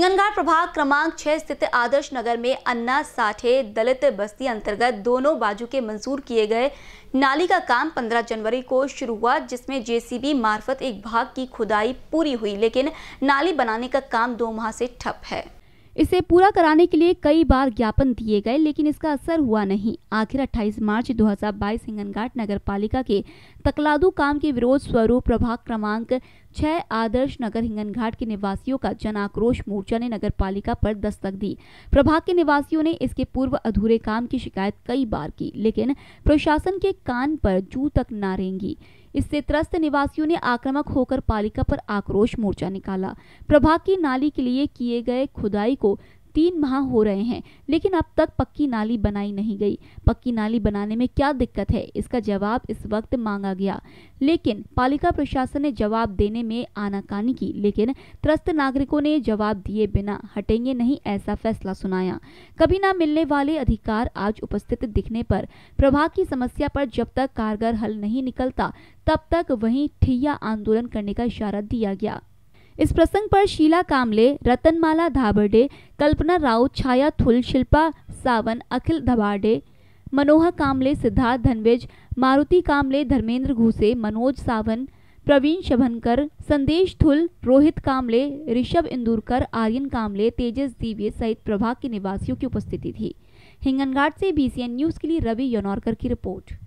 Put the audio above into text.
हिंगनघाट प्रभाग क्रमांक छह स्थित आदर्श नगर में अन्ना साठे दलित बस्ती अंतर्गत दोनों बाजू के मंजूर किए गए नाली का काम 15 जनवरी को शुरू हुआ जिसमें जेसीबी मार्फत एक भाग की खुदाई पूरी हुई लेकिन नाली बनाने का काम दो माह से ठप है इसे पूरा कराने के लिए कई बार ज्ञापन दिए गए लेकिन इसका असर हुआ नहीं आखिर 28 मार्च 2022 हिंगनघाट नगर पालिका के तकलादू काम के विरोध स्वरूप प्रभाग क्रमांक छह आदर्श नगर हिंगनघाट के निवासियों का जन आक्रोश मोर्चा ने नगर पालिका पर दस्तक दी प्रभाग के निवासियों ने इसके पूर्व अधूरे काम की शिकायत कई बार की लेकिन प्रशासन के कान पर जू तक नारेंगी रेंगी इससे त्रस्त निवासियों ने आक्रामक होकर पालिका पर आक्रोश मोर्चा निकाला प्रभाग की नाली के लिए किए गए खुदाई को तीन माह हो रहे हैं लेकिन अब तक पक्की नाली बनाई नहीं गई पक्की नाली बनाने में क्या दिक्कत है इसका जवाब इस वक्त मांगा गया लेकिन पालिका प्रशासन ने जवाब देने में आनाकानी की लेकिन त्रस्त नागरिकों ने जवाब दिए बिना हटेंगे नहीं ऐसा फैसला सुनाया कभी ना मिलने वाले अधिकार आज उपस्थित दिखने पर प्रभाग की समस्या पर जब तक कारगर हल नहीं निकलता तब तक वही ठिया आंदोलन करने का इशारा दिया गया इस प्रसंग पर शीला कामले रतनमाला धाबर्डे कल्पना राउत छाया थुल शिल्पा सावन अखिल धबाडे मनोहर कामले सिद्धार्थ धनवेज मारुति कामले धर्मेंद्र घूसे मनोज सावन प्रवीण शभनकर संदेश थुल रोहित कामले ऋषभ इंदुरकर आर्यन कामले तेजस दिव्य सहित प्रभाग के निवासियों की उपस्थिति थी हिंगनघाट से बीसीएन न्यूज़ के लिए रवि यनौरकर की रिपोर्ट